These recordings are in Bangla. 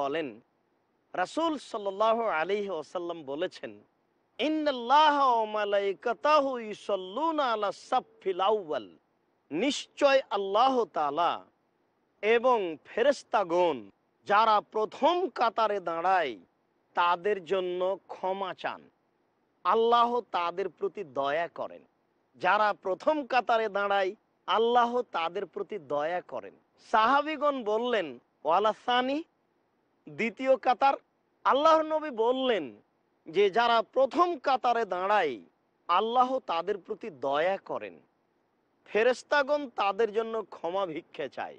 বলেন রাসুল আলী ওসাল্লাম বলেছেন নিশ্চয় আল্লাহ এবং ফেরেস্তাগণ যারা প্রথম কাতারে দাঁড়ায় তাদের জন্য ক্ষমা চান আল্লাহ তাদের প্রতি দয়া করেন যারা প্রথম কাতারে দাঁড়ায় আল্লাহ তাদের প্রতি দয়া করেন সাহাবিগণ বললেন ওয়ালাসানি দ্বিতীয় কাতার আল্লাহ নবী বললেন যে যারা প্রথম কাতারে দাঁড়াই আল্লাহ তাদের প্রতি দয়া করেন ফেরেস্তাগণ তাদের জন্য ক্ষমা ভিক্ষে চায়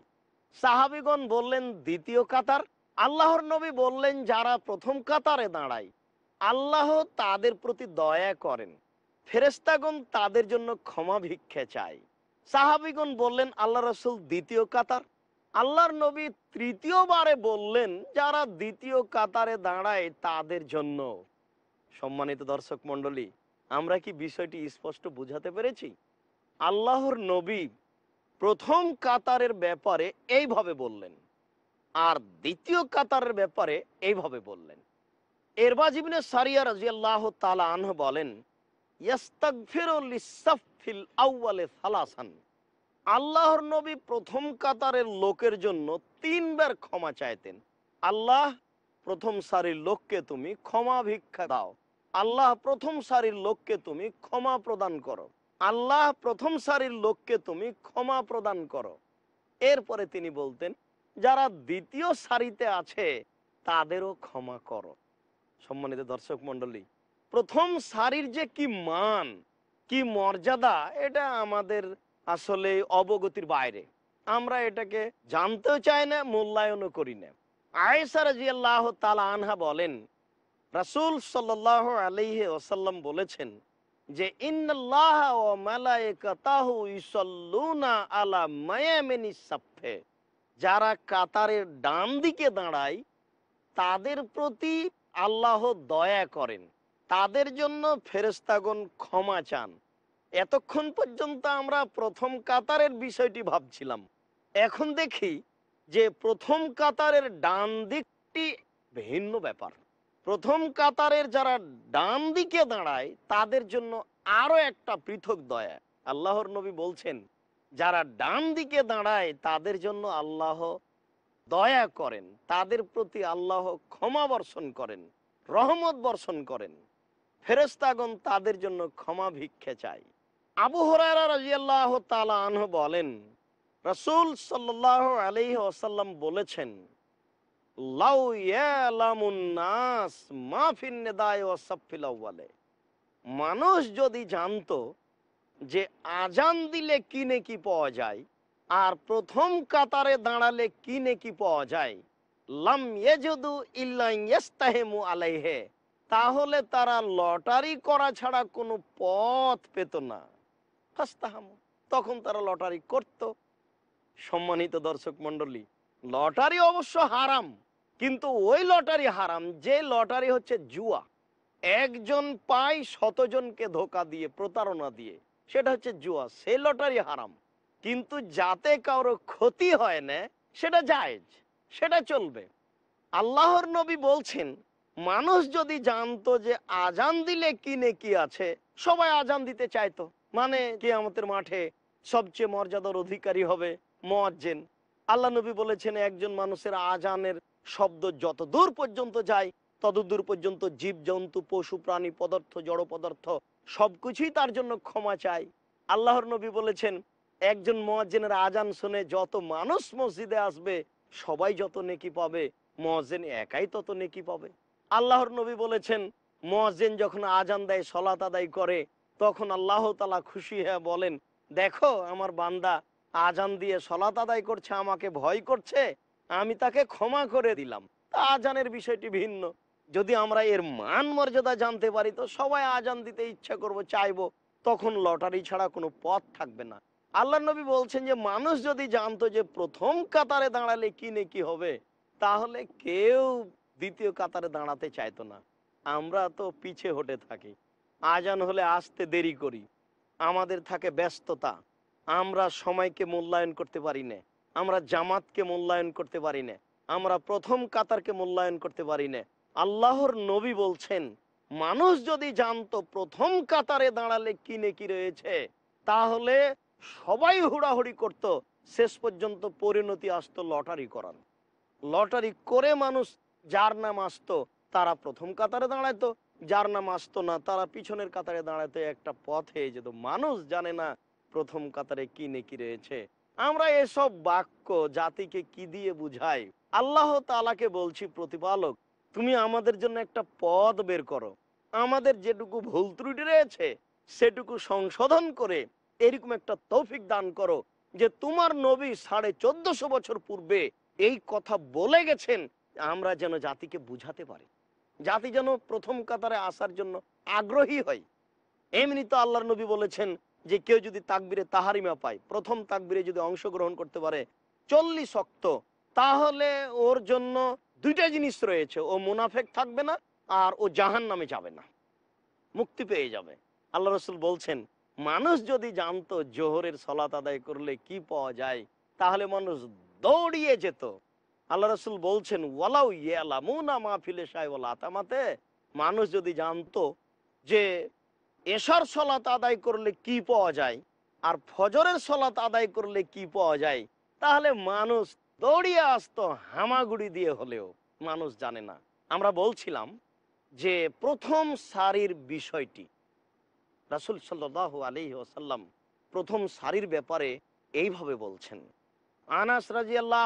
সাহাবিগণ বললেন দ্বিতীয় কাতার আল্লাহর নবী বললেন যারা প্রথম কাতারে দাঁড়ায় আল্লাহ তাদের প্রতি দয়া করেন ফেরেস্তাগণ তাদের জন্য ক্ষমা ভিক্ষে চায় সাহাবিগণ বললেন আল্লাহ রসুল দ্বিতীয় কাতার আল্লাহর নবী তৃতীয়বারে বললেন যারা দ্বিতীয় কাতারে দাঁড়ায় তাদের জন্য সম্মানিত দর্শক মন্ডলী আমরা কি বিষয়টি স্পষ্ট বুঝাতে পেরেছি আল্লাহর নবী প্রথম কাতারের ব্যাপারে এইভাবে বললেন আর দ্বিতীয় কাতারের ব্যাপারে এইভাবে বললেন এরবাজিবিনে সারিয়া রাজি আল্লাহ তালা আনহ বলেন আউয়ালে সালাসান আল্লাহর নবী প্রথম কাতারের লোকের জন্য তিনবার ক্ষমা চাইতেন আল্লাহ প্রথম সারির লোককে তুমি ক্ষমা ভিক্ষা দাও আল্লাহ প্রথম সারির লোককে তুমি ক্ষমা প্রদান করো আল্লাহ প্রথম সারির লোককে তুমি ক্ষমা প্রদান করো এরপরে তিনি বলতেন যারা দ্বিতীয় সারিতে আছে তাদেরও ক্ষমা করো সম্মানিত দর্শক মন্ডলী প্রথম সারির যে কি মান কি মর্যাদা এটা আমাদের আসলে অবগতির বাইরে আমরা এটাকে জানতেও চাই না মূল্যায়নও করি না আয়েসা রাজি আল্লাহ তালা আনহা বলেন রাসুল সাল আলহ ওসাল্লাম বলেছেন যে যারা কাতারের ডান দিকে দাঁড়ায় তাদের প্রতি আল্লাহ দয়া করেন তাদের জন্য ফেরেস্তাগণ ক্ষমা চান এতক্ষণ পর্যন্ত আমরা প্রথম কাতারের বিষয়টি ভাবছিলাম এখন দেখি যে প্রথম কাতারের ডান দিকটি ভিন্ন ব্যাপার প্রথম কাতারের যারা ডান দিকে দাঁড়ায় তাদের জন্য আরো একটা পৃথক দয়া আল্লাহর নবী বলছেন যারা ডান দিকে দাঁড়ায় তাদের জন্য আল্লাহ দয়া করেন তাদের প্রতি আল্লাহ ক্ষমা বর্ষণ করেন রহমত বর্ষণ করেন ফেরস্তাগণ তাদের জন্য ক্ষমা ভিক্ষে চায় আবু হরারা রাজিয়াল্লাহ তালা আনহ বলেন রসুল সাল্লাহ আলি ওসাল্লাম বলেছেন মানুষ যদি জানতো যে আজান দিলে কি নেকি পাওয়া যায় আর প্রথম কাতারে দাঁড়ালে কি নেকি পাওয়া যায় লাম ইয়েজদু ইল্লাইস্তাহেমু আলাইহে তাহলে তারা লটারি করা ছাড়া কোনো পথ পেত না তখন তারা লটারি করত সম্মানিত দর্শক মন্ডলী লটারি অবশ্য হারাম কিন্তু ওই লটারি হারাম যে লটারি হচ্ছে জুয়া একজন পায় শতজনকে ধোকা দিয়ে প্রতারণা দিয়ে সেটা হচ্ছে জুয়া সে লটারি হারাম কিন্তু যাতে কারো ক্ষতি হয় না সেটা জায়েজ সেটা চলবে আল্লাহর নবী বলছেন মানুষ যদি জানতো যে আজান দিলে কিনে কি আছে সবাই আজান দিতে চাইতো মানে কে আমাদের মাঠে সবচেয়ে মর্যাদার অধিকারী হবে মোয়াজ্জেন আল্লাহ নবী বলেছেন একজন মানুষের আজানের শব্দ যত দূর পর্যন্ত যায় ততদূর পর্যন্ত জীব জন্তু পশু প্রাণী পদার্থ জড় পদার্থ সবকিছুই তার জন্য ক্ষমা চাই আল্লাহর নবী বলেছেন একজন মোয়াজ্জেনের আজান শুনে যত মানুষ মসজিদে আসবে সবাই যত নেকি পাবে মোয়াজ্জেন একাই তত নেকি পাবে আল্লাহর নবী বলেছেন মোয়াজ্জেন যখন আজান দেয় সলাত আদায় করে তখন আল্লাহ তালা খুশি হয়ে বলেন দেখো আমার বান্দা আজান দিয়ে সলাত আদায় করছে আমাকে ভয় করছে আমি তাকে ক্ষমা করে দিলাম তা আজানের বিষয়টি ভিন্ন যদি আমরা এর মান মর্যাদা জানতে পারি তো সবাই আজান দিতে ইচ্ছা করব চাইব তখন লটারি ছাড়া কোনো পথ থাকবে না আল্লাহ নবী বলছেন যে মানুষ যদি জানতো যে প্রথম কাতারে দাঁড়ালে কি নে কি হবে তাহলে কেউ দ্বিতীয় কাতারে দাঁড়াতে চাইতো না আমরা তো পিছে হটে থাকি আজান হলে আসতে দেরি করি আমাদের থাকে ব্যস্ততা আমরা সময়কে মূল্যায়ন করতে পারি না আমরা জামাতকে মূল্যায়ন করতে পারি না আমরা প্রথম কাতারকে মূল্যায়ন করতে পারি না আল্লাহর নবী বলছেন মানুষ যদি জানতো প্রথম কাতারে দাঁড়ালে কিনে কি রয়েছে তাহলে সবাই হুড়াহুড়ি করত শেষ পর্যন্ত পরিণতি আসতো লটারি করান লটারি করে মানুষ যার নাম আসতো তারা প্রথম কাতারে দাঁড়াইতো যার নাম আসতো না তারা পিছনের কাতারে দাঁড়াতে একটা পথে যেত মানুষ জানে না প্রথম কাতারে কি নেকি রয়েছে আমরা এসব বাক্য জাতিকে কি দিয়ে বুঝাই আল্লাহ তালাকে বলছি প্রতিপালক তুমি আমাদের জন্য একটা পদ বের করো আমাদের যেটুকু ভুল ত্রুটি রয়েছে সেটুকু সংশোধন করে এরকম একটা তৌফিক দান করো যে তোমার নবী সাড়ে চোদ্দশো বছর পূর্বে এই কথা বলে গেছেন আমরা যেন জাতিকে বুঝাতে পারি জাতি যেন প্রথম কাতারে আসার জন্য আগ্রহী হয় এমনি তো আল্লাহর নবী বলেছেন যে কেউ যদি তাকবিরে তাহারিমা পায় প্রথম তাকবিরে যদি অংশগ্রহণ করতে পারে চল্লিশ অক্ত তাহলে ওর জন্য দুইটা জিনিস রয়েছে ও মুনাফেক থাকবে না আর ও জাহান নামে যাবে না মুক্তি পেয়ে যাবে আল্লাহ রসুল বলছেন মানুষ যদি জানতো জোহরের সলাত আদায় করলে কি পাওয়া যায় তাহলে মানুষ দৌড়িয়ে যেত আল্লাহ রসুল বলছেন ওয়ালাউ ইয়ালা ইয়ালামুনা মাহফিলে সাহেবলা আতামাতে মানুষ যদি জানতো যে এশার সলাত আদায় করলে কি পাওয়া যায় আর ফজরের সলাত আদায় করলে কি পাওয়া যায় তাহলে মানুষ দৌড়িয়ে আসতো হামাগুড়ি দিয়ে হলেও মানুষ জানে না আমরা বলছিলাম যে প্রথম সারির বিষয়টি রাসুল সাল্লাহ আলি ওসাল্লাম প্রথম সারির ব্যাপারে এইভাবে বলছেন আনাস রাজি আল্লাহ